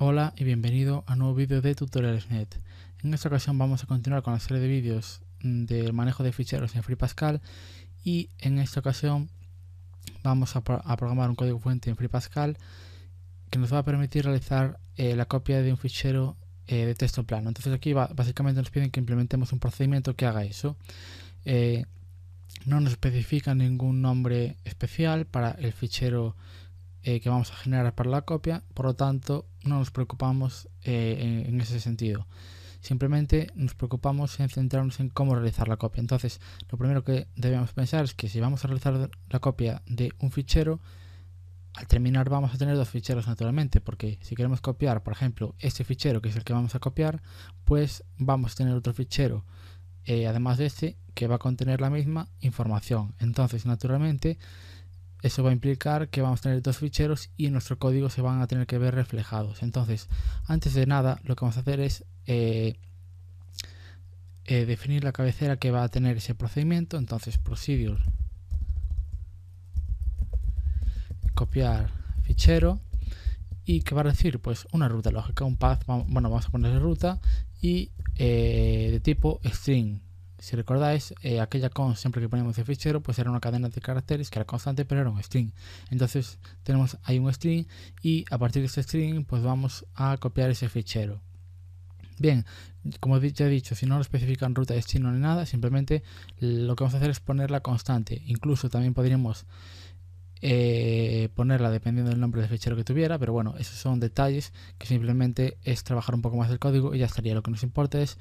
Hola y bienvenido a un nuevo vídeo de Tutoriales.net. En esta ocasión vamos a continuar con la serie de vídeos mm, del manejo de ficheros en Free Pascal y en esta ocasión vamos a, programar un código fuente en Free Pascal que nos va a permitir realizar eh, la copia de un fichero eh, de texto plano. Entonces aquí básicamente nos piden que implementemos un procedimiento que haga eso. Eh, no nos especifica ningún nombre especial para el fichero eh, que vamos a generar para la copia, por lo tanto no nos preocupamos eh, en, ese sentido. Simplemente nos preocupamos en centrarnos en cómo realizar la copia. Entonces, lo primero que debemos pensar es que si vamos a realizar la copia de un fichero, al terminar vamos a tener dos ficheros naturalmente, porque si queremos copiar, por ejemplo, este fichero que es el que vamos a copiar, pues vamos a tener otro fichero, eh, además de este, que va a contener la misma información. Entonces, naturalmente, eso va a implicar que vamos a tener dos ficheros y en nuestro código se van a tener que ver reflejados. Entonces, antes de nada, lo que vamos a hacer es eh, eh, definir la cabecera que va a tener ese procedimiento. Entonces, procedure, copiar fichero. ¿Y qué va a decir? Pues una ruta lógica, un path, bueno, vamos a ponerle ruta y eh, de tipo string si recordáis, eh, aquella con siempre que poníamos el fichero, pues era una cadena de caracteres que era constante, pero era un string. Entonces tenemos ahí un string y a partir de ese string, pues vamos a copiar ese fichero. Bien, como ya he dicho, si no lo especifican ruta, de destino ni nada, simplemente lo que vamos a hacer es ponerla constante. Incluso también podríamos eh, ponerla dependiendo del nombre del fichero que tuviera, pero bueno, esos son detalles que simplemente es trabajar un poco más el código y ya estaría. Lo que nos importa es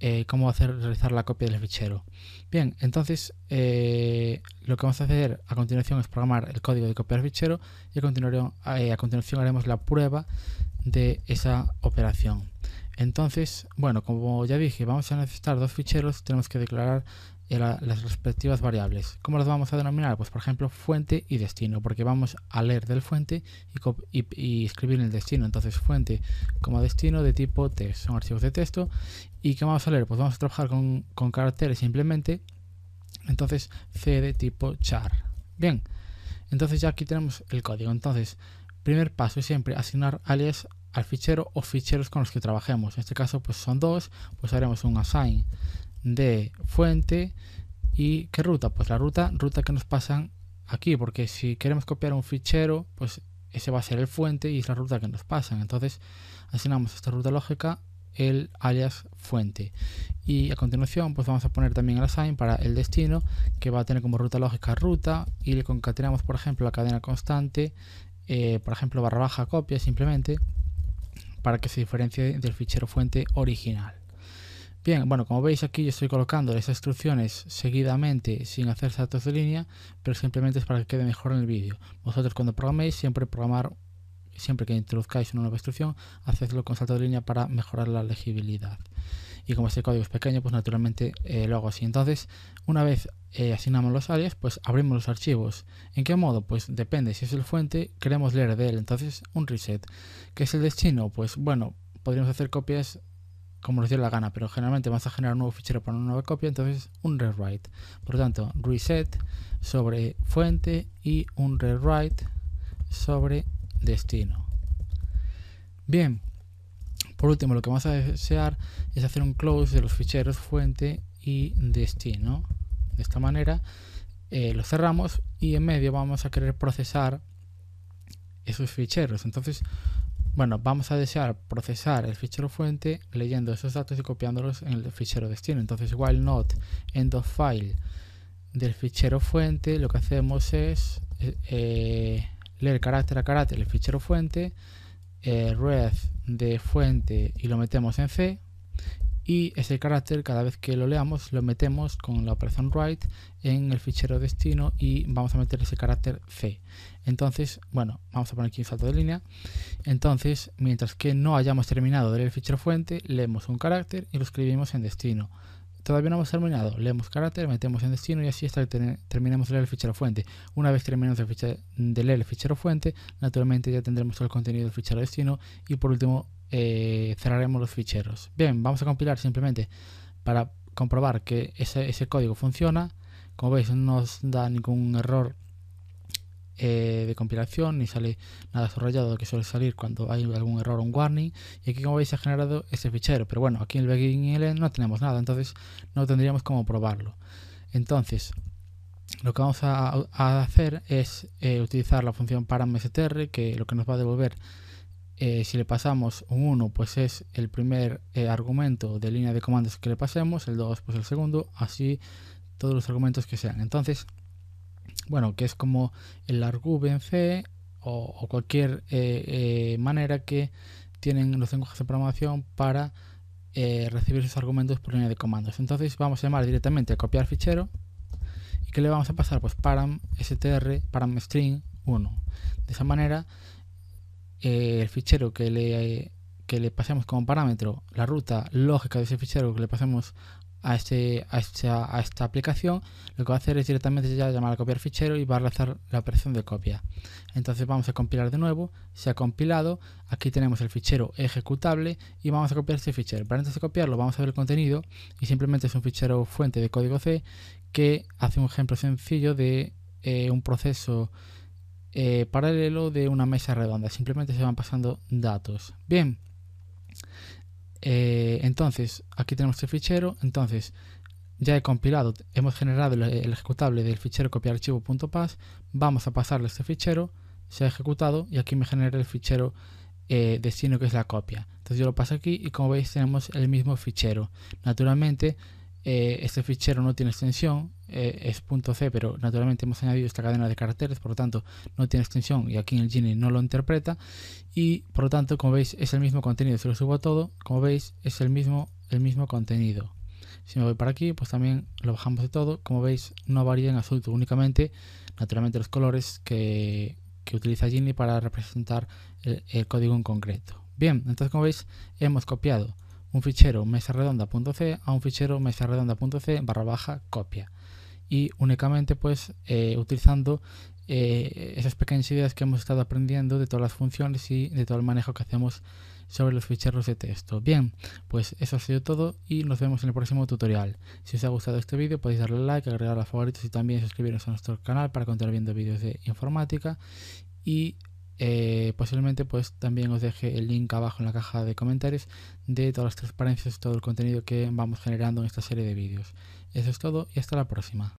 eh, cómo hacer realizar la copia del fichero. Bien, entonces eh, lo que vamos a hacer a continuación es programar el código de copiar fichero y a eh, a continuación haremos la prueba de esa operación. Entonces, bueno, como ya dije, vamos a necesitar dos ficheros, tenemos que declarar las respectivas variables. ¿Cómo las vamos a denominar? Pues por ejemplo fuente y destino, porque vamos a leer del fuente y, escribir en el destino. Entonces fuente como destino de tipo text, son archivos de texto. ¿Y qué vamos a leer? Pues vamos a trabajar con, caracteres simplemente. Entonces C de tipo char. Bien, entonces ya aquí tenemos el código. Entonces, primer paso es siempre asignar alias al fichero o ficheros con los que trabajemos. En este caso pues son dos, pues haremos un assign de fuente y qué ruta, pues la ruta, ruta que nos pasan aquí, porque si queremos copiar un fichero, pues ese va a ser el fuente y es la ruta que nos pasan. Entonces asignamos esta ruta lógica el alias fuente y a continuación pues vamos a poner también el assign para el destino que va a tener como ruta lógica ruta y le concatenamos por ejemplo la cadena constante eh, por ejemplo barra baja copia simplemente para que se diferencie del fichero fuente original Bien, bueno, como veis aquí yo estoy colocando las instrucciones seguidamente sin hacer saltos de línea, pero simplemente es para que quede mejor en el vídeo. Vosotros cuando programéis, siempre programar, siempre que introduzcáis una nueva instrucción, hacedlo con salto de línea para mejorar la legibilidad. Y como este código es pequeño, pues naturalmente eh, lo hago así. Entonces, una vez eh, asignamos los alias, pues abrimos los archivos. ¿En qué modo? Pues depende, si es el fuente, queremos leer de él, entonces un reset. ¿Qué es el destino? Pues bueno, podríamos hacer copias como nos dio la gana, pero generalmente vas a generar un nuevo fichero para una nueva copia, entonces un rewrite. Por lo tanto, reset sobre fuente y un rewrite sobre destino. Bien, por último, lo que vamos a desear es hacer un close de los ficheros fuente y destino. De esta manera eh, lo cerramos y en medio vamos a querer procesar esos ficheros. Entonces, bueno, vamos a desear procesar el fichero fuente leyendo esos datos y copiándolos en el fichero destino. Entonces, while not end of file del fichero fuente, lo que hacemos es eh, leer carácter a carácter el fichero fuente, eh, red de fuente y lo metemos en C y ese carácter cada vez que lo leamos lo metemos con la operación write en el fichero destino y vamos a meter ese carácter C. Entonces, bueno, vamos a poner aquí un salto de línea. Entonces, mientras que no hayamos terminado de leer el fichero fuente, leemos un carácter y lo escribimos en destino. Todavía no hemos terminado, leemos carácter, metemos en destino y así hasta que de leer el fichero fuente. Una vez terminemos de, de leer el fichero fuente, naturalmente ya tendremos el contenido del fichero destino y por último eh, cerraremos los ficheros. Bien, vamos a compilar simplemente para comprobar que ese, código funciona. Como veis, no nos da ningún error eh, de compilación ni sale nada subrayado que suele salir cuando hay algún error o un warning. Y aquí, como veis, se ha generado ese fichero. Pero bueno, aquí en el begin y el no tenemos nada, entonces no tendríamos cómo probarlo. Entonces, lo que vamos a, hacer es eh, utilizar la función paramstr, que lo que nos va a devolver eh, si le pasamos un 1, pues es el primer eh, argumento de línea de comandos que le pasemos, el 2, pues el segundo, así todos los argumentos que sean. Entonces, bueno, que es como el argv en C o, cualquier eh, manera que tienen los lenguajes de programación para recibir sus argumentos por línea de comandos. Entonces vamos a llamar directamente a copiar fichero y ¿qué le vamos a pasar pues param str param string 1. De esa manera eh, el fichero que le, que le pasemos como parámetro, la ruta lógica de ese fichero que le pasemos este, este, a, a, esta, aplicación, lo que va a hacer es directamente ya llamar a copiar fichero y va a realizar la operación de copia. Entonces vamos a compilar de nuevo, se ha compilado, aquí tenemos el fichero ejecutable y vamos a copiar este fichero. para antes de copiarlo vamos a ver el contenido y simplemente es un fichero fuente de código C que hace un ejemplo sencillo de eh, un proceso eh, paralelo de una mesa redonda. Simplemente se van pasando datos. Bien. Eh, entonces, aquí tenemos el fichero. Entonces, ya he compilado, hemos generado el, ejecutable del fichero copiar Vamos a pasarle este fichero. Se ha ejecutado y aquí me genera el fichero eh, destino que es la copia. Entonces yo lo paso aquí y como veis tenemos el mismo fichero. Naturalmente eh, este fichero no tiene extensión, eh, es .c, pero naturalmente hemos añadido esta cadena de caracteres, por lo tanto no tiene extensión y aquí en el Gini no lo interpreta y por lo tanto, como veis, es el mismo contenido, si lo subo a todo, como veis, es el mismo, el mismo contenido. Si me voy para aquí, pues también lo bajamos de todo, como veis, no varía en absoluto, únicamente, naturalmente, los colores que, utiliza Gini para representar el código en concreto. Bien, entonces como veis, hemos copiado un fichero mesa redonda.c a un fichero mesa redonda.c barra baja copia. Y únicamente pues eh, utilizando eh, esas pequeñas ideas que hemos estado aprendiendo de todas las funciones y de todo el manejo que hacemos sobre los ficheros de texto. Bien, pues eso ha sido todo y nos vemos en el próximo tutorial. Si os ha gustado este vídeo podéis darle like, agregar a favoritos y también suscribiros a nuestro canal para continuar viendo vídeos de informática y eh, posiblemente pues también os deje el link abajo en la caja de comentarios de todas las transparencias y todo el contenido que vamos generando en esta serie de vídeos. Eso es todo y hasta la próxima.